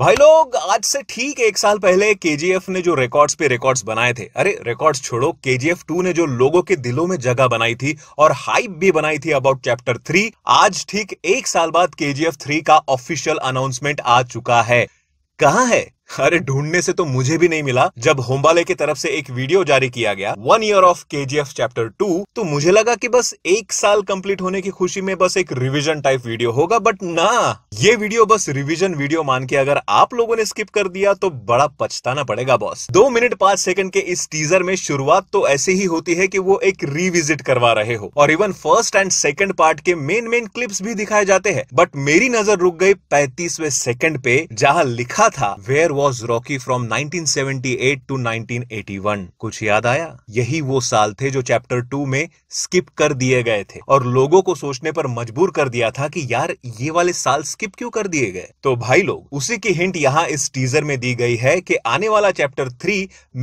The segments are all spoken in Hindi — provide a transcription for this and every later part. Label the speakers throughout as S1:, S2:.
S1: भाई लोग आज से ठीक एक साल पहले केजीएफ ने जो रिकॉर्ड्स पे रिकॉर्ड्स बनाए थे अरे रिकॉर्ड्स छोड़ो केजीएफ टू ने जो लोगों के दिलों में जगह बनाई थी और हाइप भी बनाई थी अबाउट चैप्टर थ्री आज ठीक एक साल बाद केजीएफ थ्री का ऑफिशियल अनाउंसमेंट आ चुका है कहा है अरे ढूंढने से तो मुझे भी नहीं मिला जब होम्बाले की तरफ से एक वीडियो जारी किया गया वन ईयर ऑफ के जी एफ चैप्टर टू तो मुझे लगा कि बस एक साल कंप्लीट होने की खुशी में बस एक रिविजन टाइप वीडियो होगा बट ना ये वीडियो बस रिविजन वीडियो मान के अगर आप लोगों ने स्किप कर दिया तो बड़ा पछताना पड़ेगा बॉस दो मिनट पांच सेकंड के इस टीजर में शुरुआत तो ऐसे ही होती है की वो एक रिविजिट करवा रहे हो और even first and second part के मेन मेन क्लिप्स भी दिखाए जाते हैं बट मेरी नजर रुक गई पैतीसवे सेकंड पे जहाँ लिखा था where was Rocky from 1978 to 1981 कुछ याद आया यही वो साल थे जो चैप्टर टू में स्किप कर दिए गए थे और लोगों को सोचने पर मजबूर कर दिया था कि यार ये वाले साल स्किप क्यों कर दिए गए तो भाई लोग उसी की हिंट यहाँ इस टीजर में दी गई है कि आने वाला चैप्टर थ्री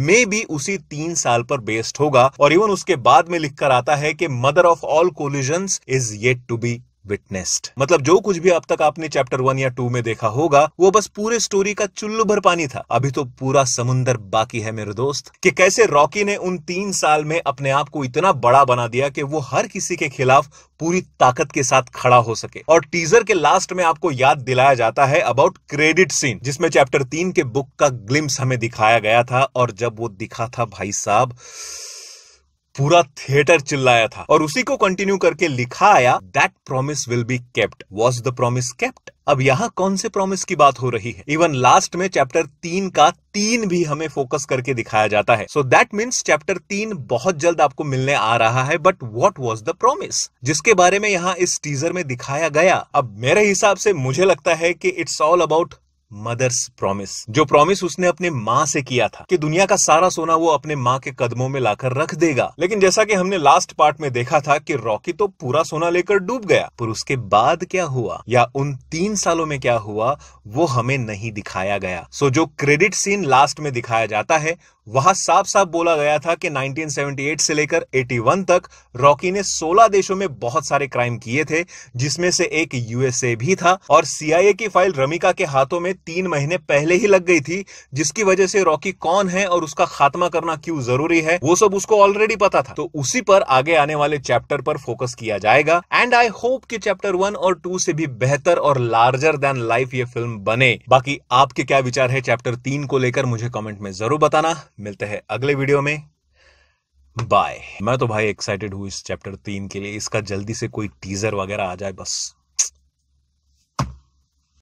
S1: में भी उसी तीन साल पर बेस्ड होगा और इवन उसके बाद में लिखकर आता है कि mother of all collision is yet to be witnessed मतलब जो कुछ भी अब तक आपने चैप्टर वन या टू में देखा होगा वो बस पूरे स्टोरी का चुल्लु भर पानी था अभी तो पूरा समुन्दर बाकी है मेरे दोस्त कि कैसे रॉकी ने उन तीन साल में अपने आप को इतना बड़ा बना दिया कि वो हर किसी के खिलाफ पूरी ताकत के साथ खड़ा हो सके और टीजर के लास्ट में आपको याद दिलाया जाता है अबाउट क्रेडिट सीन जिसमें चैप्टर तीन के बुक का ग्लिम्स हमें दिखाया गया था और जब वो दिखा था भाई साहब पूरा थिएटर चिल्लाया था और उसी को कंटिन्यू करके लिखा आया that promise will be kept was the promise kept अब यहाँ कौन से प्रॉमिस की बात हो रही है इवन लास्ट में चैप्टर तीन का तीन भी हमें फोकस करके दिखाया जाता है सो दैट मीन्स चैप्टर तीन बहुत जल्द आपको मिलने आ रहा है but what was the promise जिसके बारे में यहाँ इस टीजर में दिखाया गया अब मेरे हिसाब से मुझे लगता है कि it's all about mother's promise जो प्रॉमिस उसने अपने माँ से किया था कि दुनिया का सारा सोना वो अपने माँ के कदमों में लाकर रख देगा लेकिन जैसा कि हमने लास्ट पार्ट में देखा था कि रॉकी तो पूरा सोना लेकर डूब गया पर उसके बाद क्या हुआ या उन तीन सालों में क्या हुआ वो हमें नहीं दिखाया गया सो जो क्रेडिट सीन लास्ट में दिखाया जाता है वहां साफ साफ बोला गया था कि 1978 से लेकर 81 तक रॉकी ने 16 देशों में बहुत सारे क्राइम किए थे जिसमें से एक यूएसए भी था और सीआईए की फाइल रमिका के हाथों में तीन महीने पहले ही लग गई थी जिसकी वजह से रॉकी कौन है और उसका खात्मा करना क्यों जरूरी है वो सब उसको ऑलरेडी पता था तो उसी पर आगे आने वाले चैप्टर पर फोकस किया जाएगा एंड आई होप कि चैप्टर वन और टू से भी बेहतर और लार्जर देन लाइफ ये फिल्म बने बाकी आपके क्या विचार है चैप्टर तीन को लेकर मुझे कमेंट में जरूर बताना मिलते हैं अगले वीडियो में बाय मैं तो भाई एक्साइटेड हूँ इस चैप्टर तीन के लिए इसका जल्दी से कोई टीजर वगैरह आ जाए बस